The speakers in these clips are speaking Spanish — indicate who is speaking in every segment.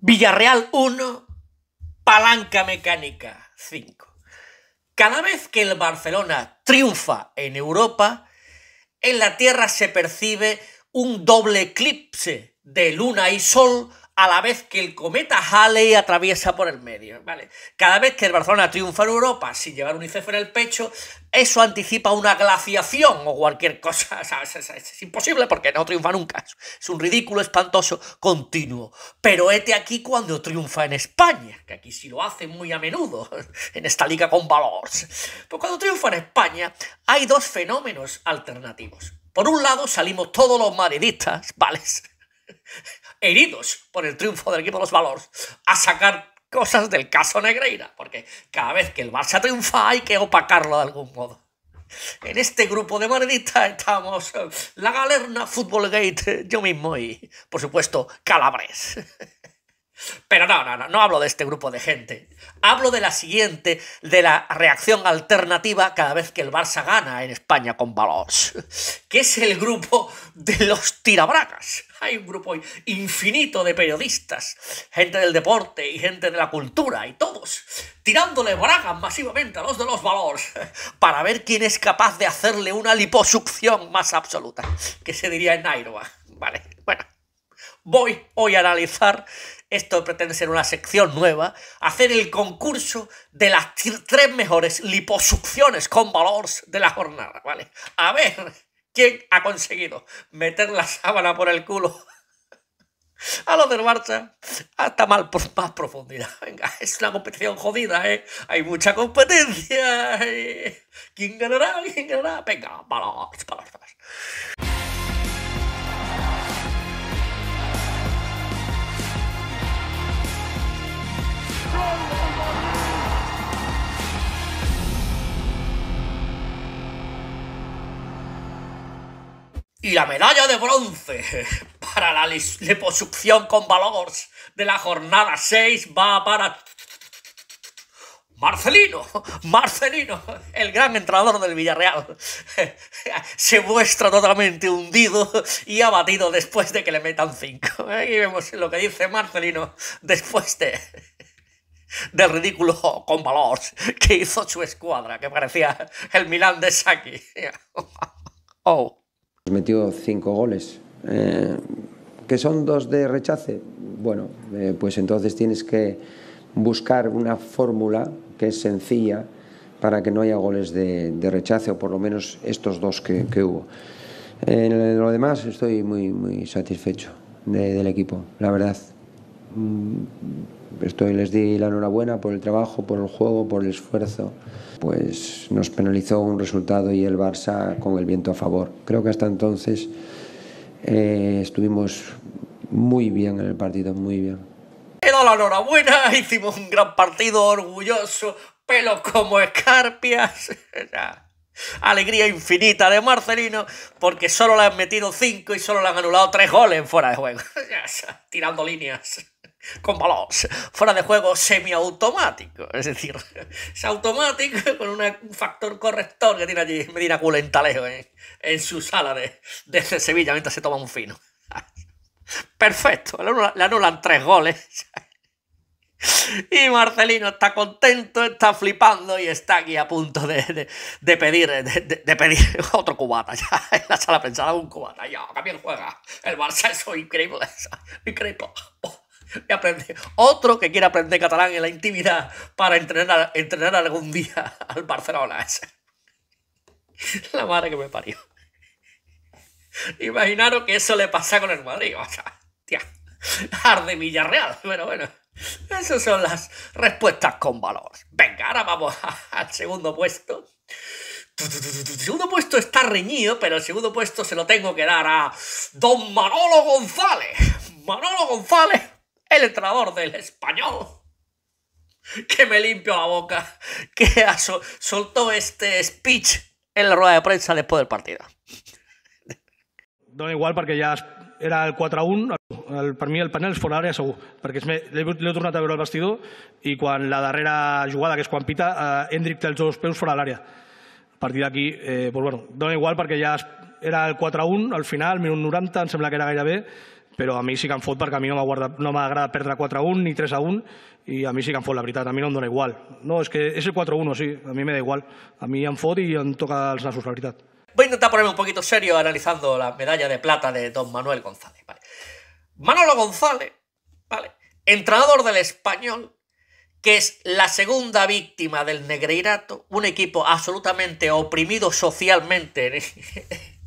Speaker 1: Villarreal 1, Palanca Mecánica 5. Cada vez que el Barcelona triunfa en Europa, en la Tierra se percibe un doble eclipse de luna y sol a la vez que el cometa Halley atraviesa por el medio. ¿vale? Cada vez que el Barcelona triunfa en Europa sin llevar un ICF en el pecho, eso anticipa una glaciación o cualquier cosa. Es, imposible porque no triunfa nunca. Es un ridículo espantoso continuo. Pero este aquí cuando triunfa en España, que aquí sí lo hacen muy a menudo, en esta liga con valores, Pues cuando triunfa en España hay dos fenómenos alternativos. Por un lado salimos todos los madridistas, ¿vale? heridos por el triunfo del equipo de los valores, a sacar cosas del caso Negreira, porque cada vez que el Barça triunfa hay que opacarlo de algún modo. En este grupo de maldita estamos eh, la Galerna Fútbol Gate, yo mismo y, por supuesto, Calabres. Pero no, no, no, no hablo de este grupo de gente. Hablo de la siguiente, de la reacción alternativa cada vez que el Barça gana en España con valores. que es el grupo de los tirabracas. Hay un grupo infinito de periodistas, gente del deporte y gente de la cultura y todos, tirándole bragas masivamente a los de los valores para ver quién es capaz de hacerle una liposucción más absoluta, que se diría en Nairobi. Vale, bueno, voy hoy a analizar esto pretende ser una sección nueva, hacer el concurso de las tres mejores liposucciones con valores de la jornada, ¿vale? A ver, ¿quién ha conseguido meter la sábana por el culo? a los del Barça hasta mal, por más profundidad. Venga, es una competición jodida, ¿eh? Hay mucha competencia. ¿eh? ¿Quién ganará? ¿Quién ganará? Venga, valores, valores. y la medalla de bronce para la liposucción con valores de la jornada 6 va para Marcelino, Marcelino, el gran entrenador del Villarreal, se muestra totalmente hundido y abatido después de que le metan 5. Ahí vemos lo que dice Marcelino después del ridículo con valores que hizo su escuadra, que parecía el Milán de Saki. Oh. Pues metió cinco goles. Eh, ¿Que son dos de rechace? Bueno, eh, pues entonces tienes que buscar una fórmula que es sencilla para que no haya goles de, rechace, o por lo menos estos dos que, hubo. En lo demás estoy muy, muy satisfecho del equipo, la verdad. Estoy, les di la enhorabuena por el trabajo, por el juego, por el esfuerzo. Pues nos penalizó un resultado y el Barça con el viento a favor. Creo que hasta entonces eh, estuvimos muy bien en el partido, muy bien. He dado la enhorabuena, hicimos un gran partido, orgulloso, pelo como escarpias. Alegría infinita de Marcelino porque solo le han metido 5 y solo le han anulado 3 goles fuera de juego. Tirando líneas con los fuera de juego semiautomático. Es decir, es automático con un factor corrector que tiene allí Medina Culentalejo en su sala de, Sevilla mientras se toma un fino. Perfecto, le anulan, tres goles. Y Marcelino está contento, está flipando y está aquí a punto de, pedir, de, pedir otro cubata. en la sala pensada un cubata. Ya, también juega. El Barça es increíble. Increíble. Aprende. Otro que quiere aprender catalán en la intimidad para entrenar, entrenar algún día al Barcelona. La madre que me parió. Imaginaros que eso le pasa con el Madrid. tía, arde Villarreal. Bueno, bueno. Esas son las respuestas con valor. Venga, ahora vamos al segundo puesto. El segundo puesto está reñido, pero el segundo puesto se lo tengo que dar a Don Manolo González. Manolo González el entrenador del español, que me limpio la boca, que soltó este speech en la rueda de prensa después del partido. Da igual porque ya era el 4 a 1, el, per mi el panel és fora d'àrea segur, perquè l'he tornat a veure al vestidor y cuando la darrera jugada, que es quan pita, eh, Hendrick té els dos peus fuera de l'àrea. A partir d'aquí, eh, pues bueno, da igual porque ya era el 4 1, al final, minut 90, em sembla que era B. Pero a mí sí que han fot porque a mí no agrada perder perdre 4-1 ni 3-1 Y a mí sí que han fot, la veritat, a mí no me da igual. No, es que ese el 4-1, sí, a mí me da igual. A mí han fot i toca al nassos, la veritat. Voy a intentar ponerme un poquito serio analizando la medalla de plata de don Manuel González. Manolo González, ¿vale? entrenador del español, que es la segunda víctima del Negreirato, un equipo absolutamente oprimido socialmente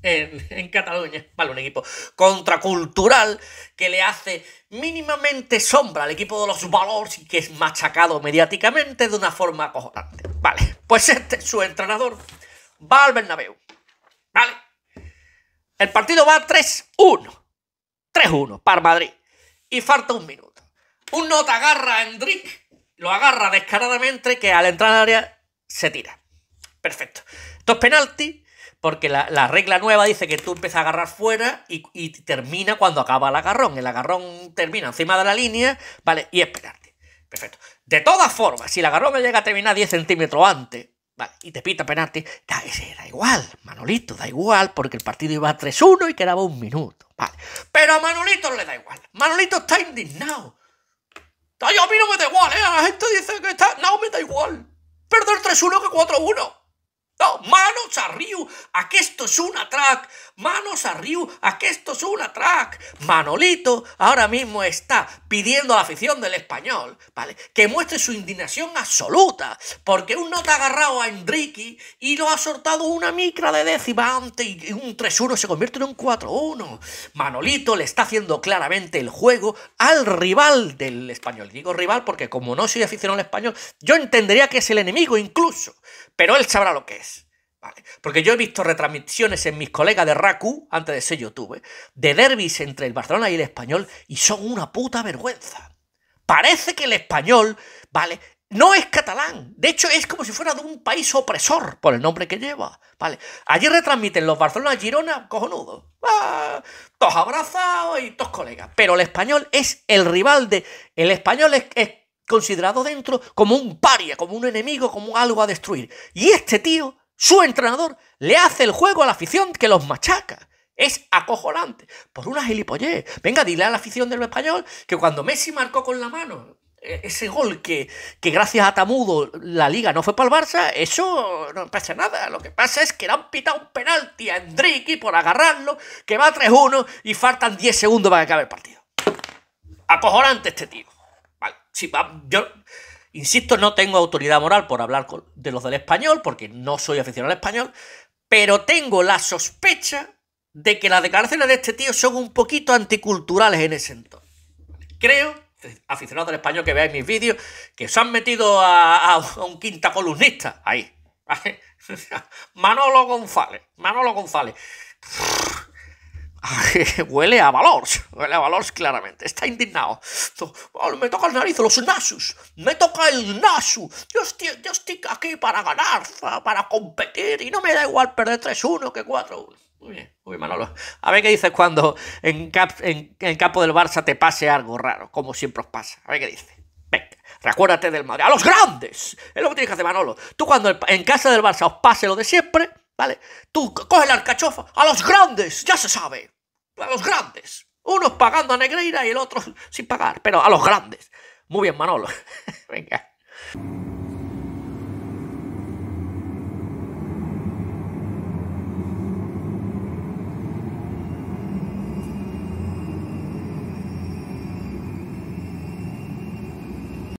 Speaker 1: en, Cataluña, vale, un equipo contracultural que le hace mínimamente sombra al equipo de los valores y que es machacado mediáticamente de una forma acojonante. Vale, pues este, es su entrenador, va al Bernabéu, ¿vale? El partido va 3-1, 3-1 para Madrid y falta un minuto. Un nota agarra a Hendrik, lo agarra descaradamente que al entrar al área se tira. Perfecto. Dos penaltis porque la, regla nueva dice que tú empiezas a agarrar fuera y, termina cuando acaba el agarrón. El agarrón termina encima de la línea, ¿vale? Y esperarte. Perfecto. De todas formas, si el agarrón me llega a terminar 10 centímetros antes, ¿vale? Y te pita penalti, da, igual, Manolito, da igual, porque el partido iba 3-1 y quedaba un minuto, ¿vale? Pero a Manolito no le da igual. Manolito está indignado. Ay, a mí no me da igual, ¿eh? La gente dice que está... No, me da igual. Perder 3-1 que 4-1. No, manos arriba, esto es una trac, manos a que esto es una track. Manolito ahora mismo está pidiendo a la afición del español, ¿vale? Que muestre su indignación absoluta, porque un ha agarrado a Enrique y lo ha soltado una micra de décima antes y un 3-1 se convierte en un 4-1. Manolito le está haciendo claramente el juego al rival del español. Digo rival porque como no soy aficionado al español, yo entendería que es el enemigo incluso, pero él sabrá lo que es. Porque yo he visto retransmisiones en mis colegas de Raku, antes de ser YouTube, ¿eh? de derbis entre el Barcelona y el Español, y son una puta vergüenza. Parece que el Español, ¿vale? No es catalán. De hecho, es como si fuera de un país opresor, por el nombre que lleva. ¿Vale? Allí retransmiten los Barcelona-Girona, cojonudo. ¡Ah! Todos abrazados y todos colegas. Pero el Español es el rival de... El Español es, es considerado dentro como un paria, como un enemigo, como algo a destruir. Y este tío su entrenador le hace el juego a la afición que los machaca. Es acojonante. Por una gilipollez. Venga, dile a la afición del español que cuando Messi marcó con la mano e-, ese gol que, que gracias a Tamudo la liga no fue para el Barça, eso no pasa nada. Lo que pasa es que le han pitado un penalti a Enrique por agarrarlo, que va 3-1 y faltan 10 segundos para que acabe el partido. Acojonante este tío. si va, yo, Insisto, no tengo autoridad moral por hablar de los del español, porque no soy aficionado al español, pero tengo la sospecha de que las declaraciones de este tío son un poquito anticulturales en ese entorno. Creo, aficionados al español que veáis mis vídeos, que se han metido a, a un quinta columnista. Ahí. Manolo González. Manolo González. huele a valor, huele a valor claramente, está indignado. Me toca el nariz, los nasus, me toca el nasu. Yo estoy, aquí para ganar, para competir y no me da igual perder 3-1 que 4-1. Muy bien, muy bien, Manolo. A ver qué dices cuando en, el campo del Barça te pase algo raro, como siempre os pasa. A ver qué dices. Venga, recuérdate del Madrid. ¡A los grandes! Es lo que tienes que hacer, Manolo. Tú cuando en casa del Barça os pase lo de siempre, Tú coge la alcachofa a los grandes, ya se sabe. A los grandes. Unos pagando a Negreira y el otro sin pagar, pero a los grandes. Muy bien, Manolo. Venga.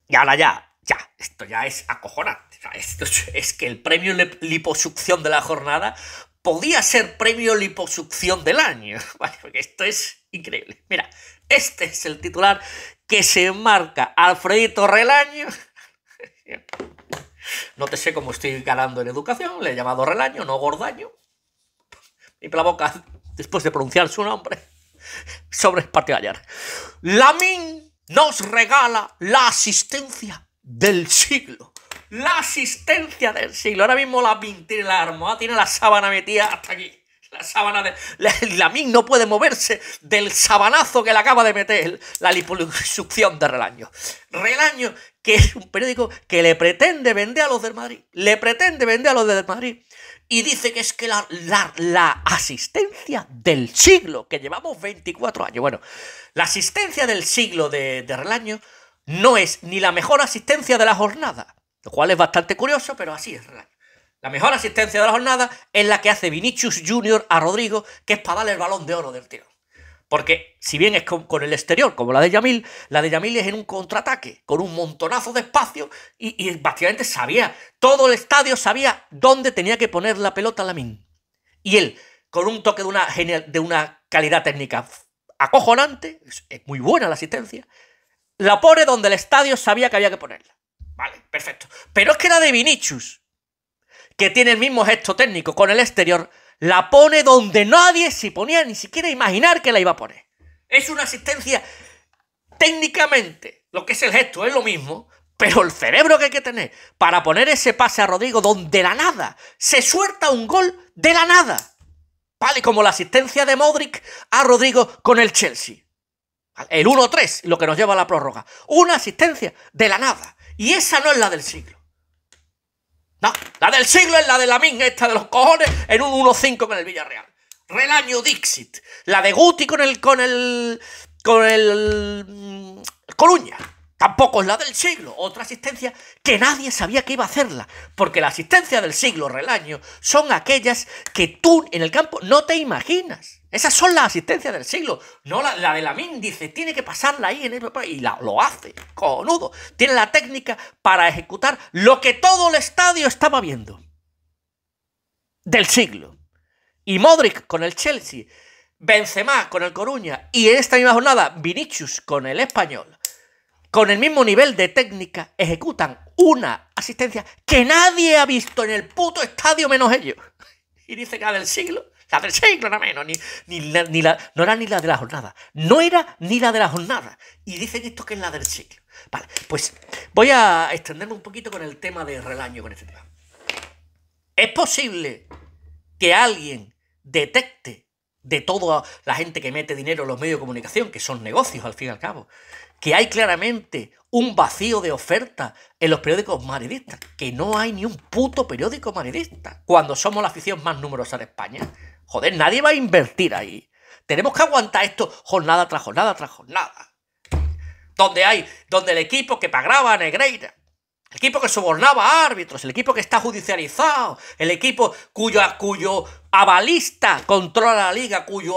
Speaker 1: Y ahora ya, ya, esto ya es acojonar esto es que el premio liposucción de la jornada podía ser premio liposucción del año. esto es increíble. Mira, este es el titular que se marca Alfredito Relaño. No te sé cómo estoy ganando en educación, le he llamado Relaño, no Gordaño. Y la boca después de pronunciar su nombre sobre el partido de ayer. Lamin nos regala la asistencia del siglo la asistencia del siglo. Ahora mismo la tiene la tiene la sábana metida hasta aquí. La sábana de. La, no puede moverse del sabanazo que le acaba de meter la liposucción de Relaño. Relaño, que es un periódico que le pretende vender a los del Madrid. Le pretende vender a los del Madrid. Y dice que es que la, asistencia del siglo, que llevamos 24 años. Bueno, la asistencia del siglo de, de Relaño no es ni la mejor asistencia de la jornada lo cual es bastante curioso, pero así es. La mejor asistencia de la jornada es la que hace Vinicius Junior a Rodrigo, que es para darle el balón de oro del tiro. Porque si bien es con, el exterior, como la de Yamil, la de Yamil es en un contraataque, con un montonazo de espacio y, básicamente sabía, todo el estadio sabía dónde tenía que poner la pelota Lamin. Y él, con un toque de una, de una calidad técnica acojonante, es muy buena la asistencia, la pone donde el estadio sabía que había que ponerla. Vale, perfecto. Pero es que la de Vinicius, que tiene el mismo gesto técnico con el exterior, la pone donde nadie se ponía ni siquiera imaginar que la iba a poner. Es una asistencia técnicamente, lo que es el gesto es lo mismo, pero el cerebro que hay que tener para poner ese pase a Rodrigo donde la nada se suelta un gol de la nada. Vale, como la asistencia de Modric a Rodrigo con el Chelsea. El 1-3, lo que nos lleva a la prórroga. Una asistencia de la nada. Y esa no es la del siglo. No, la del siglo es la de la min, esta de los cojones, en un 1-5 con el Villarreal. Relaño Dixit. La de Guti con el. con el. con el. Mm, Coruña. Tampoco es la del siglo. Otra asistencia que nadie sabía que iba a hacerla. Porque la asistencia del siglo, Relaño, son aquellas que tú en el campo no te imaginas. Esas son las asistencias del siglo. No la, la de dice, tiene que pasarla ahí en el y la, lo hace, nudo. Tiene la técnica para ejecutar lo que todo el estadio estaba viendo. Del siglo. Y Modric con el Chelsea, Benzema con el Coruña y en esta misma jornada Vinicius con el Español. Con el mismo nivel de técnica ejecutan una asistencia que nadie ha visto en el puto estadio menos ellos. Y dice que del siglo la del siglo, nada menos, no era ni la de la jornada, no era ni la de la jornada, y dicen esto que es la del siglo. Vale, pues voy a extenderme un poquito con el tema de relaño, con este tema. ¿Es posible que alguien detecte de toda la gente que mete dinero en los medios de comunicación, que son negocios al fin y al cabo, que hay claramente un vacío de oferta en los periódicos maridistas. que no hay ni un puto periódico maridista. cuando somos la afición más numerosa de España. Joder, nadie va a invertir ahí. Tenemos que aguantar esto jornada tras jornada tras jornada. Donde hay, donde el equipo que pagaba a Negreira, el equipo que sobornaba árbitros, el equipo que está judicializado, el equipo cuyo, cuyo avalista controla la liga, cuyo,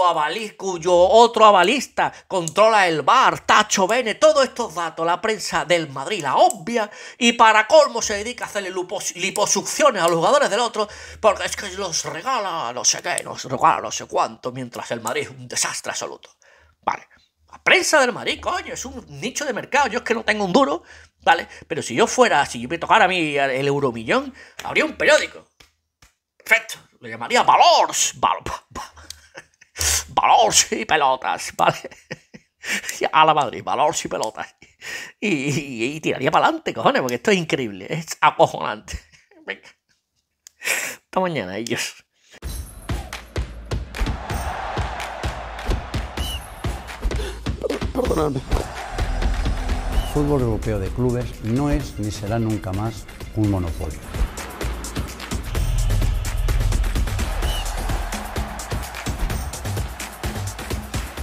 Speaker 1: cuyo otro avalista controla el bar, Tacho Bene, todos estos datos, la prensa del Madrid la obvia y para colmo se dedica a hacerle liposucciones a los jugadores del otro porque es que los regala no sé qué, los regala no sé cuánto, mientras el Madrid es un desastre absoluto. Vale prensa del Madrid, coño, es un nicho de mercado. Yo es que no tengo un duro, ¿vale? Pero si yo fuera, si yo me tocara a mí el euromillón, habría un periódico. Perfecto. Lo llamaría Valors. valors y pelotas, ¿vale? a la Madrid, Valors y pelotas. Y, tiraría para adelante, cojones, porque esto es increíble, es acojonante. Venga. Hasta mañana, ellos. fútbol europeo de clubes no es ni será nunca más un monopolio.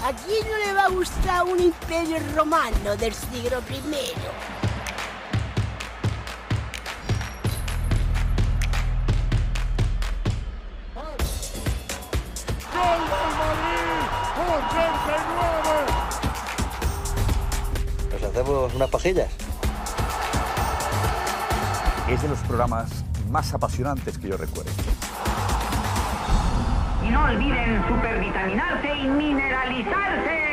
Speaker 1: ¿A quién no le va a gustar un imperio romano del siglo I? ellas. Es de los programas más apasionantes que yo recuerdo. Y no olviden supervitaminarse y mineralizarse.